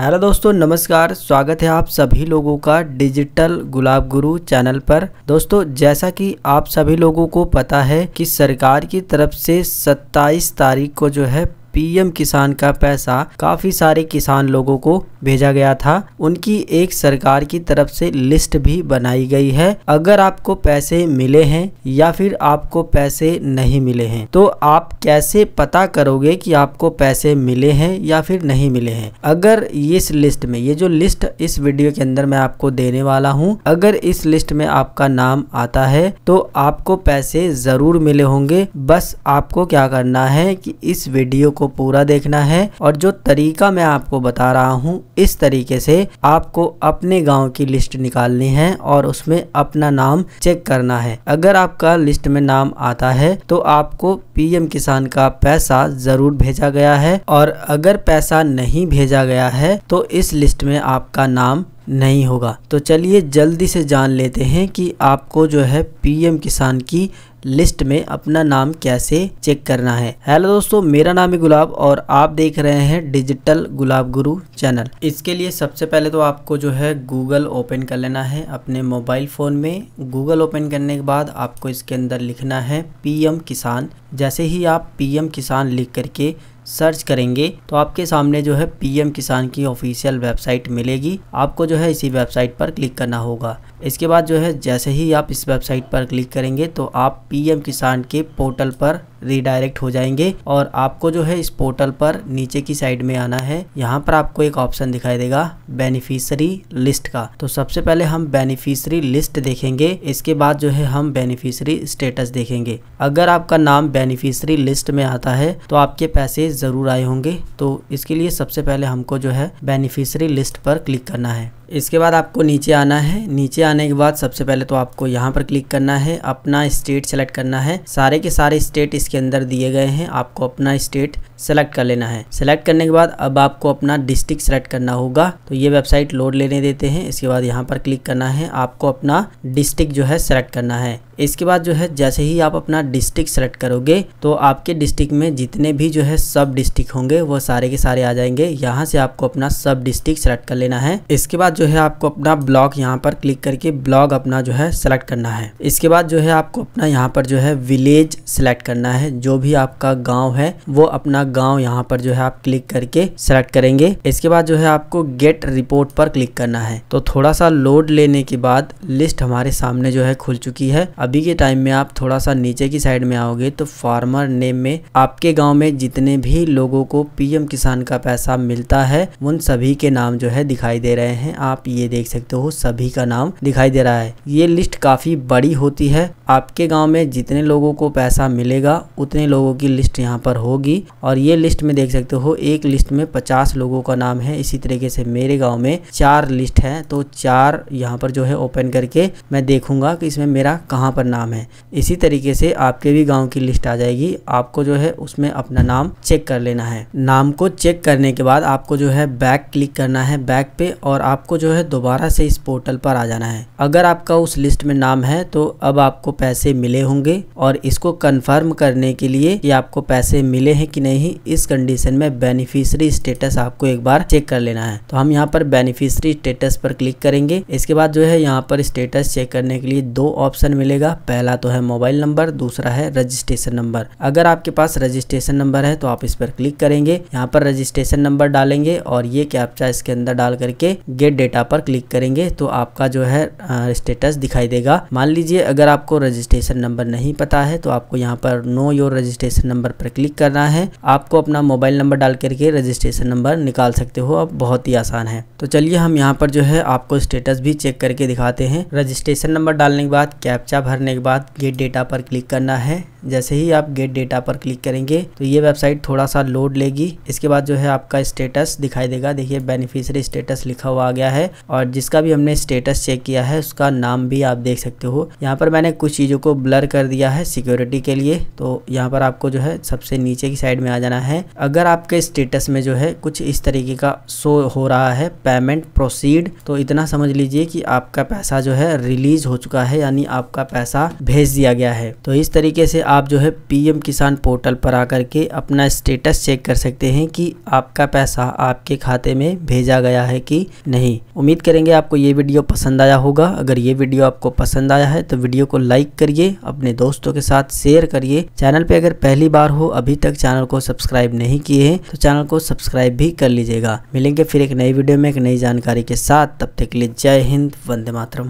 hello दोस्तों नमस्कार स्वागत है आप सभी लोगों का डिजिटल गुलाब गुरु चैनल पर दोस्तों जैसा कि आप सभी लोगों को पता है कि सरकार की तरफ से 27 तारीख को जो है पीएम किसान का पैसा काफ़ी सारे किसान लोगों को भेजा गया था उनकी एक सरकार की तरफ से लिस्ट भी बनाई गई है अगर आपको पैसे मिले हैं या फिर आपको पैसे नहीं मिले हैं तो आप कैसे पता करोगे कि आपको पैसे मिले हैं या फिर नहीं मिले हैं अगर इस लिस्ट में ये जो लिस्ट इस वीडियो के अंदर मैं आपको देने वाला हूँ अगर इस लिस्ट में आपका नाम आता है तो आपको पैसे जरूर मिले होंगे बस आपको क्या करना है कि इस वीडियो को पूरा देखना है और जो तरीका मैं आपको बता रहा हूँ इस तरीके से आपको अपने गांव की लिस्ट निकालनी है और उसमें अपना नाम चेक करना है अगर आपका लिस्ट में नाम आता है तो आपको पीएम किसान का पैसा जरूर भेजा गया है और अगर पैसा नहीं भेजा गया है तो इस लिस्ट में आपका नाम नहीं होगा तो चलिए जल्दी से जान लेते हैं कि आपको जो है पीएम किसान की लिस्ट में अपना नाम कैसे चेक करना है हेलो दोस्तों मेरा नाम है गुलाब और आप देख रहे हैं डिजिटल गुलाब गुरु चैनल इसके लिए सबसे पहले तो आपको जो है गूगल ओपन कर लेना है अपने मोबाइल फ़ोन में गूगल ओपन करने के बाद आपको इसके अंदर लिखना है पीएम किसान जैसे ही आप पीएम किसान लिख करके सर्च करेंगे तो आपके सामने जो है पीएम किसान की ऑफिशियल वेबसाइट मिलेगी आपको जो है इसी वेबसाइट पर क्लिक करना होगा इसके बाद जो है जैसे ही आप इस वेबसाइट पर क्लिक करेंगे तो आप पीएम किसान के पोर्टल पर रिडायरेक्ट हो जाएंगे और आपको जो है इस पोर्टल पर नीचे की साइड में आना है यहाँ पर आपको एक ऑप्शन दिखाई देगा बेनिफिशरी लिस्ट का तो सबसे पहले हम बेनिफिशरी लिस्ट देखेंगे इसके बाद जो है हम बेनिफिशरी स्टेटस देखेंगे अगर आपका नाम बेनिफिशरी लिस्ट में आता है तो आपके पैसे ज़रूर आए होंगे तो इसके लिए सबसे पहले हमको जो है बेनिफिशरी लिस्ट पर क्लिक करना है इसके बाद आपको नीचे आना है नीचे आने के बाद सबसे पहले तो आपको यहाँ पर क्लिक करना है अपना स्टेट सेलेक्ट करना है सारे के सारे स्टेट इसके अंदर दिए गए हैं आपको अपना स्टेट सेलेक्ट कर लेना है सेलेक्ट करने के बाद अब आपको अपना डिस्ट्रिक्ट सेलेक्ट करना होगा तो ये वेबसाइट लोड लेने देते हैं इसके बाद यहाँ पर क्लिक करना है आपको अपना डिस्ट्रिक्ट जो है सेलेक्ट करना है इसके बाद जो है जैसे ही आप अपना डिस्ट्रिक्ट सेलेक्ट करोगे तो आपके डिस्ट्रिक्ट में जितने भी जो है सब डिस्ट्रिक्ट होंगे वो सारे के सारे आ जाएंगे यहाँ से आपको अपना सब डिस्ट्रिक्ट सेलेक्ट कर लेना है इसके बाद जो है आपको अपना ब्लॉक यहाँ पर क्लिक करके ब्लॉक अपना जो है सेलेक्ट करना है इसके बाद जो है आपको अपना यहाँ पर जो है विलेज सेलेक्ट करना है जो भी आपका गाँव है वो अपना गाँव यहाँ पर जो है आप क्लिक करके सेलेक्ट करेंगे इसके बाद जो है आपको गेट रिपोर्ट पर क्लिक करना है तो थोड़ा सा लोड लेने के बाद लिस्ट हमारे सामने जो है खुल चुकी है अभी के टाइम में आप थोड़ा सा नीचे की साइड में आओगे तो फार्मर नेम में आपके गाँव में जितने भी लोगों को पीएम किसान का पैसा मिलता है उन सभी के नाम जो है दिखाई दे रहे हैं आप ये देख सकते हो सभी का नाम दिखाई दे रहा है ये लिस्ट काफी बड़ी होती है आपके गाँव में जितने लोगों को पैसा मिलेगा उतने लोगों की लिस्ट यहाँ पर होगी और ये लिस्ट में देख सकते हो एक लिस्ट में पचास लोगों का नाम है इसी तरीके से मेरे गाँव में चार लिस्ट है तो चार यहाँ पर जो है ओपन करके मैं देखूंगा कि इसमें मेरा कहाँ पर नाम है इसी तरीके से आपके भी गाँव की लिस्ट आ जाएगी आपको जो है उसमें अपना नाम चेक कर लेना है नाम को चेक करने के बाद आपको जो है बैक क्लिक करना है बैक पे और आपको जो है दोबारा से इस पोर्टल पर आ जाना है अगर आपका उस लिस्ट में नाम है तो अब आपको पैसे मिले होंगे और इसको कन्फर्म करने के लिए कि आपको पैसे मिले हैं कि नहीं इस कंडीशन में बेनिफिशरी स्टेटस आपको एक बार चेक कर लेना है तो हम यहाँ पर बेनिफिशरी स्टेटस पर क्लिक करेंगे इसके बाद जो है यहाँ पर स्टेटस चेक करने के लिए दो ऑप्शन मिलेगा लीजिएगा पहला तो है मोबाइल नंबर दूसरा है रजिस्ट्रेशन नंबर अगर आपके पास रजिस्ट्रेशन नंबर है तो आप इस पर क्लिक करेंगे यहाँ पर रजिस्ट्रेशन नंबर डालेंगे और ये कैप्चा इसके अंदर डाल करके गेट डेटा पर क्लिक करेंगे तो आपका जो है स्टेटस दिखाई देगा मान लीजिए अगर आपको रजिस्ट्रेशन नंबर नहीं पता है तो आपको यहाँ पर नो योर रजिस्ट्रेशन नंबर पर क्लिक करना है आपको अपना मोबाइल नंबर डाल करके रजिस्ट्रेशन नंबर निकाल सकते हो अब बहुत ही आसान है तो चलिए हम यहाँ पर जो है आपको स्टेटस भी चेक करके दिखाते हैं रजिस्ट्रेशन नंबर डालने के बाद कैप्चा भरने के बाद गेट डेटा पर क्लिक करना है जैसे ही आप गेट डेटा पर क्लिक करेंगे तो ये वेबसाइट थोड़ा सा लोड लेगी इसके बाद जो है आपका स्टेटस दिखाई देगा देखिए बेनिफिशियरी स्टेटस लिखा हुआ आ गया है और जिसका भी हमने स्टेटस चेक किया है उसका नाम भी आप देख सकते हो यहाँ पर मैंने कुछ चीज़ों को ब्लर कर दिया है सिक्योरिटी के लिए तो यहाँ पर आपको जो है सबसे नीचे की साइड में आ जाना है अगर आपके स्टेटस में जो है कुछ इस तरीके का शो हो रहा है पेमेंट प्रोसीड तो इतना समझ लीजिए कि आपका पैसा जो है रिलीज हो चुका है यानी आपका पैसा भेज दिया गया है तो इस तरीके से आप जो है पीएम किसान पोर्टल पर आकर के अपना स्टेटस चेक कर सकते हैं कि आपका पैसा आपके खाते में भेजा गया है कि नहीं उम्मीद करेंगे आपको ये वीडियो पसंद आया होगा अगर ये वीडियो आपको पसंद आया है तो वीडियो को लाइक करिए अपने दोस्तों के साथ शेयर करिए चैनल पे अगर पहली बार हो अभी तक चैनल को सब्सक्राइब नहीं किए हैं तो चैनल को सब्सक्राइब भी कर लीजिएगा मिलेंगे फिर एक नई वीडियो में एक नई जानकारी के साथ तब तक के लिए जय हिंद वंदे मातरम